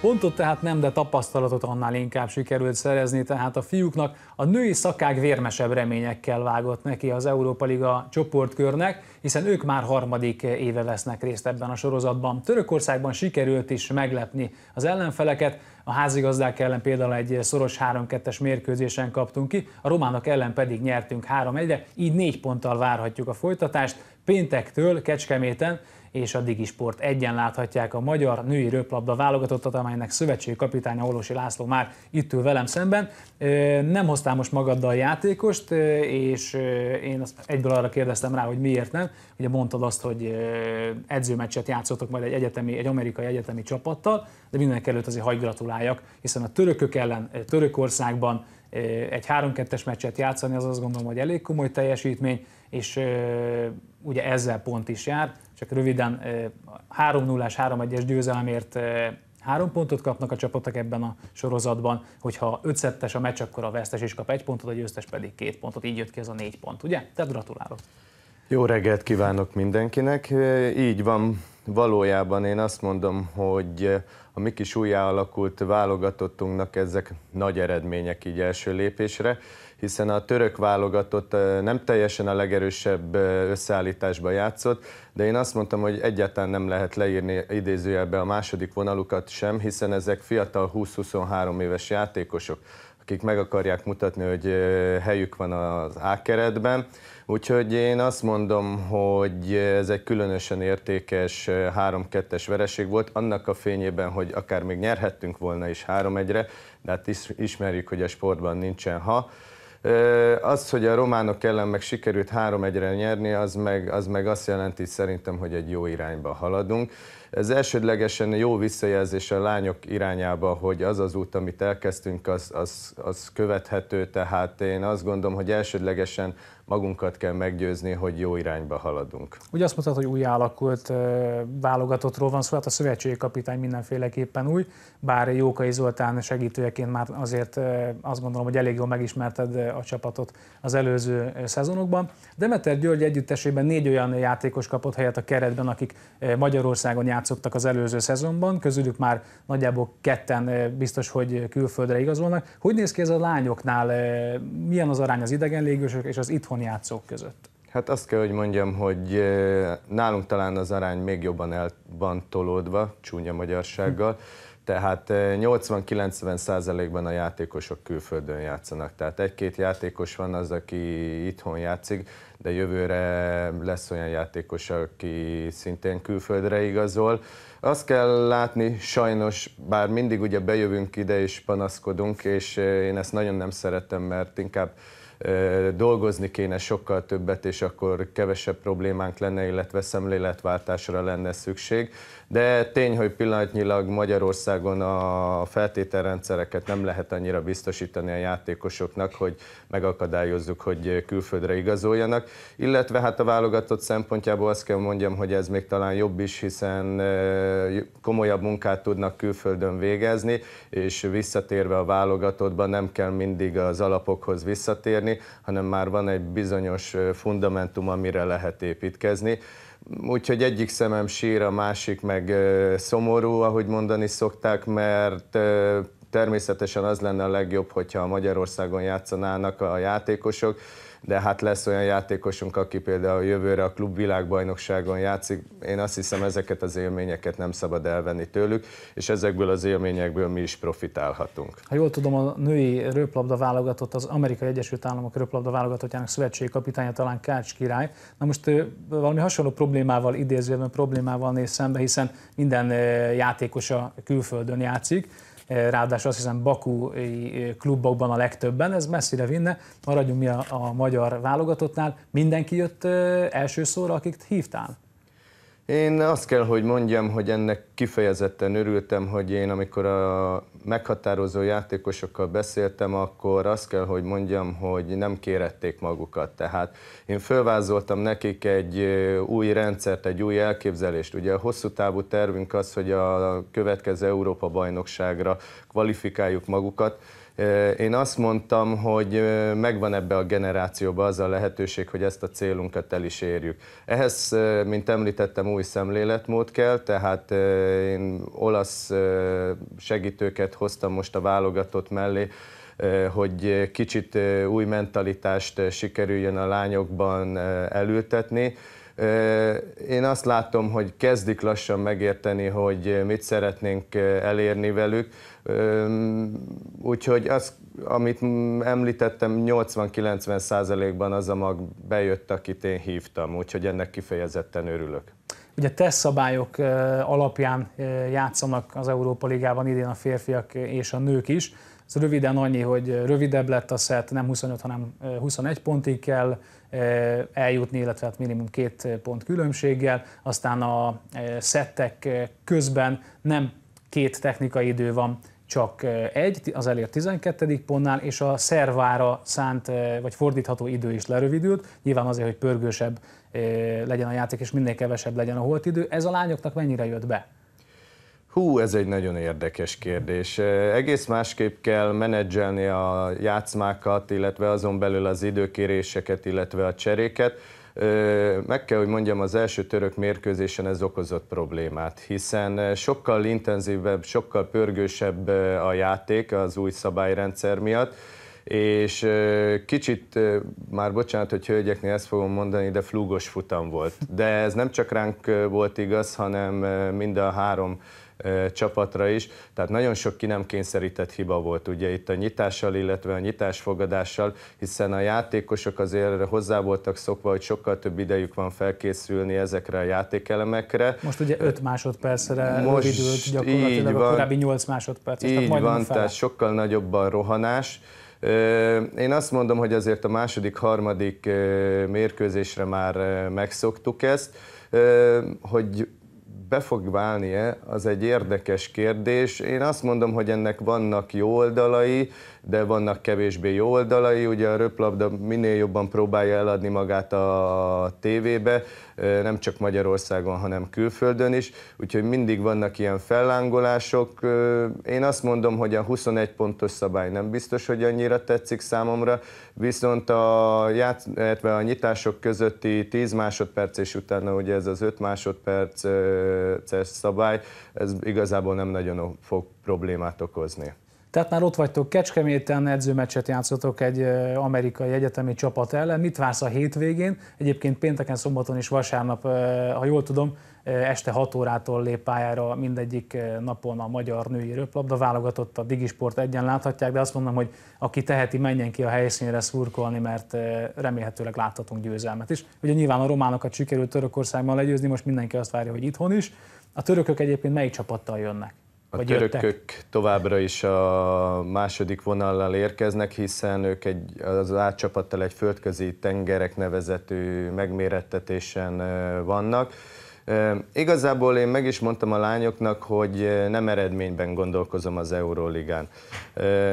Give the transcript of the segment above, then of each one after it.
Pontot tehát nem, de tapasztalatot annál inkább sikerült szerezni, tehát a fiúknak a női szakág vérmesebb reményekkel vágott neki az Európa Liga csoportkörnek, hiszen ők már harmadik éve vesznek részt ebben a sorozatban. Törökországban sikerült is meglepni az ellenfeleket, a házigazdák ellen például egy szoros 3-2-es mérkőzésen kaptunk ki, a románok ellen pedig nyertünk 3-1-re, így négy ponttal várhatjuk a folytatást. Péntektől Kecskeméten és a Digisport egyen láthatják a magyar női röplabda válogatottat, amelynek szövetségi kapitánya Olosi László már itt ül velem szemben. Nem hoztál most magaddal játékost, és én egyből arra kérdeztem rá, hogy miért nem. Ugye mondtad azt, hogy edzőmeccset játszottok majd egy, egyetemi, egy amerikai egyetemi csapattal, de mindenek előtt azért hagy gratulálni találjak, hiszen a törökök ellen eh, Törökországban eh, egy 3-2-es meccset játszani, az azt gondolom, hogy elég komoly teljesítmény, és eh, ugye ezzel pont is jár, csak röviden 3-0-ás, 3-1-es győzelemért három pontot kapnak a csapatok ebben a sorozatban, hogyha ötszettes a meccs, akkor a vesztes is kap egy pontot, a győztes pedig két pontot, így jött ki ez a négy pont, ugye? Tehát gratulálok! Jó reggelt kívánok mindenkinek. Így van, valójában én azt mondom, hogy a mi kis újjá alakult válogatottunknak ezek nagy eredmények így első lépésre, hiszen a török válogatott nem teljesen a legerősebb összeállításba játszott, de én azt mondtam, hogy egyáltalán nem lehet leírni idézőjelbe a második vonalukat sem, hiszen ezek fiatal 20-23 éves játékosok akik meg akarják mutatni, hogy helyük van az A keretben. Úgyhogy én azt mondom, hogy ez egy különösen értékes 3-2-es vereség volt, annak a fényében, hogy akár még nyerhettünk volna is 3-1-re, de hát ismerjük, hogy a sportban nincsen ha. Az, hogy a románok ellen meg sikerült 3-1-re nyerni, az meg, az meg azt jelenti szerintem, hogy egy jó irányba haladunk. Ez elsődlegesen jó visszajelzés a lányok irányába, hogy az az út, amit elkezdtünk, az, az, az követhető, tehát én azt gondolom, hogy elsődlegesen magunkat kell meggyőzni, hogy jó irányba haladunk. Ugye azt mondtad, hogy új állakult válogatottról van szó, hát a szövetségi kapitány mindenféleképpen új, bár Jókai Zoltán segítőjeként már azért azt gondolom, hogy elég jól megismerted a csapatot az előző szezonokban. Demeter György együttesében négy olyan játékos kapott helyet a keretben, akik Magyarországon játszanak játszottak az előző szezonban, közülük már nagyjából ketten biztos, hogy külföldre igazolnak. Hogy néz ki ez a lányoknál? Milyen az arány az idegen légősök és az itthon játszók között? Hát azt kell, hogy mondjam, hogy nálunk talán az arány még jobban el van tolódva, csúnya magyarsággal. Tehát 80-90 eh, százalékban a játékosok külföldön játszanak. Tehát egy-két játékos van az, aki itthon játszik, de jövőre lesz olyan játékos, aki szintén külföldre igazol. Azt kell látni, sajnos, bár mindig ugye bejövünk ide és panaszkodunk, és eh, én ezt nagyon nem szeretem, mert inkább dolgozni kéne sokkal többet, és akkor kevesebb problémánk lenne, illetve szemléletváltásra lenne szükség. De tény, hogy pillanatnyilag Magyarországon a feltételrendszereket nem lehet annyira biztosítani a játékosoknak, hogy megakadályozzuk, hogy külföldre igazoljanak. Illetve hát a válogatott szempontjából azt kell mondjam, hogy ez még talán jobb is, hiszen komolyabb munkát tudnak külföldön végezni, és visszatérve a válogatottba nem kell mindig az alapokhoz visszatérni, elérni, hanem már van egy bizonyos fundamentum, amire lehet építkezni. Úgyhogy egyik szemem sír, a másik meg szomorú, ahogy mondani szokták, mert természetesen az lenne a legjobb, hogyha Magyarországon játszanának a játékosok, de hát lesz olyan játékosunk, aki például jövőre a klub világbajnokságon játszik. Én azt hiszem, ezeket az élményeket nem szabad elvenni tőlük, és ezekből az élményekből mi is profitálhatunk. Ha jól tudom, a női röplabda válogatott az Amerikai Egyesült Államok röplabda válogatottjának szövetségi kapitánya talán Kács király. Na most valami hasonló problémával, idézőben problémával néz szembe, hiszen minden játékosa külföldön játszik. Eh, ráadásul azt hiszem bakúi eh, klubokban a legtöbben, ez messzire vinne. Maradjunk mi a, a magyar válogatottnál. Mindenki jött eh, első szóra, akit hívtál? Én azt kell, hogy mondjam, hogy ennek kifejezetten örültem, hogy én amikor a meghatározó játékosokkal beszéltem, akkor azt kell, hogy mondjam, hogy nem kérették magukat. Tehát én fölvázoltam nekik egy új rendszert, egy új elképzelést. Ugye a hosszú távú tervünk az, hogy a következő Európa-bajnokságra kvalifikáljuk magukat, én azt mondtam, hogy megvan ebbe a generációba az a lehetőség, hogy ezt a célunkat el is érjük. Ehhez, mint említettem, új szemléletmód kell, tehát én olasz segítőket hoztam most a válogatott mellé, hogy kicsit új mentalitást sikerüljön a lányokban elültetni. Én azt látom, hogy kezdik lassan megérteni, hogy mit szeretnénk elérni velük. Úgyhogy az, amit említettem, 80-90 százalékban az a mag bejött, akit én hívtam, úgyhogy ennek kifejezetten örülök. Ugye tesz szabályok alapján játszanak az Európa Ligában idén a férfiak és a nők is. Ez röviden annyi, hogy rövidebb lett a szett, nem 25, hanem 21 pontig kell eljutni, illetve hát minimum két pont különbséggel. Aztán a szettek közben nem két technikai idő van, csak egy, az elért 12. pontnál, és a szervára szánt, vagy fordítható idő is lerövidült, nyilván azért, hogy pörgősebb legyen a játék, és minél kevesebb legyen a holtidő. Ez a lányoknak mennyire jött be? Hú, ez egy nagyon érdekes kérdés. Egész másképp kell menedzselni a játszmákat, illetve azon belül az időkéréseket, illetve a cseréket. Meg kell, hogy mondjam, az első török mérkőzésen ez okozott problémát, hiszen sokkal intenzívebb, sokkal pörgősebb a játék az új szabályrendszer miatt, és kicsit, már bocsánat, hogy hölgyeknél ezt fogom mondani, de flúgos futam volt. De ez nem csak ránk volt igaz, hanem mind a három csapatra is. Tehát nagyon sok ki nem kényszerített hiba volt ugye itt a nyitással, illetve a nyitásfogadással, hiszen a játékosok azért hozzá voltak szokva, hogy sokkal több idejük van felkészülni ezekre a játékelemekre. Most ugye 5 másodpercre Most rövidült gyakorlatilag van, a korábbi 8 másodperc. Így tehát van, fel. tehát sokkal nagyobb a rohanás. Én azt mondom, hogy azért a második, harmadik mérkőzésre már megszoktuk ezt, hogy be fog válni-e, az egy érdekes kérdés. Én azt mondom, hogy ennek vannak jó oldalai, de vannak kevésbé jó oldalai. Ugye a röplabda minél jobban próbálja eladni magát a tévébe, nem csak Magyarországon, hanem külföldön is. Úgyhogy mindig vannak ilyen fellángolások. Én azt mondom, hogy a 21 pontos szabály nem biztos, hogy annyira tetszik számomra, viszont a, játsz, a nyitások közötti 10 másodperc és utána ugye ez az 5 másodperc CESZ szabály, ez igazából nem nagyon fog problémát okozni. Tehát már ott vagytok Kecskeméten, edzőmeccset játszotok egy amerikai egyetemi csapat ellen. Mit vársz a hétvégén? Egyébként pénteken, szombaton és vasárnap, ha jól tudom, Este 6 órától lép pályára mindegyik napon a magyar női röplabda válogatott, a Digisport egyen láthatják, de azt mondom, hogy aki teheti, menjen ki a helyszínre szurkolni, mert remélhetőleg láthatunk győzelmet is. Ugye nyilván a románokat sikerült Törökországban legyőzni, most mindenki azt várja, hogy itthon is. A törökök egyébként melyik csapattal jönnek? A Vagy törökök jöttek? továbbra is a második vonallal érkeznek, hiszen ők egy, az átcsapattal egy földközi tengerek nevezetű megmérettetésen vannak. Igazából én meg is mondtam a lányoknak, hogy nem eredményben gondolkozom az Euróligán.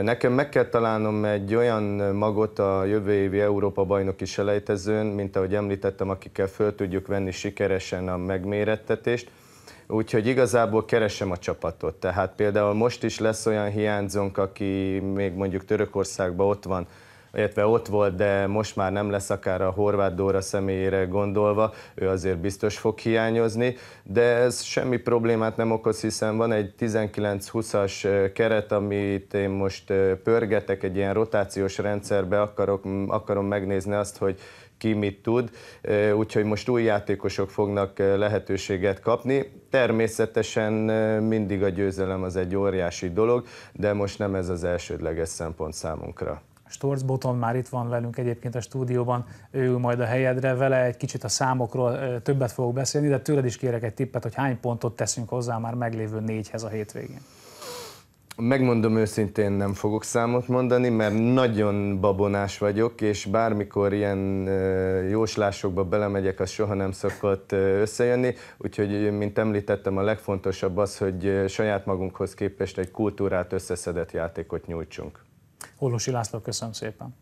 Nekem meg kell találnom egy olyan magot a jövő évi Európa-bajnoki selejtezőn, mint ahogy említettem, akikkel föl tudjuk venni sikeresen a megmérettetést, Úgyhogy igazából keresem a csapatot. Tehát például most is lesz olyan hiányzónk, aki még mondjuk Törökországban ott van, illetve ott volt, de most már nem lesz akár a Horváth Dóra személyére gondolva, ő azért biztos fog hiányozni, de ez semmi problémát nem okoz, hiszen van egy 19-20-as keret, amit én most pörgetek, egy ilyen rotációs rendszerbe akarok, akarom megnézni azt, hogy ki mit tud, úgyhogy most új játékosok fognak lehetőséget kapni. Természetesen mindig a győzelem az egy óriási dolog, de most nem ez az elsődleges szempont számunkra. Storzboton, már itt van velünk egyébként a stúdióban, ő ül majd a helyedre, vele egy kicsit a számokról többet fogok beszélni, de tőled is kérek egy tippet, hogy hány pontot teszünk hozzá már meglévő négyhez a hétvégén. Megmondom őszintén, nem fogok számot mondani, mert nagyon babonás vagyok, és bármikor ilyen jóslásokba belemegyek, az soha nem szokott összejönni. Úgyhogy, mint említettem, a legfontosabb az, hogy saját magunkhoz képest egy kultúrát összeszedett játékot nyújtsunk. Hollosi László, köszönöm szépen.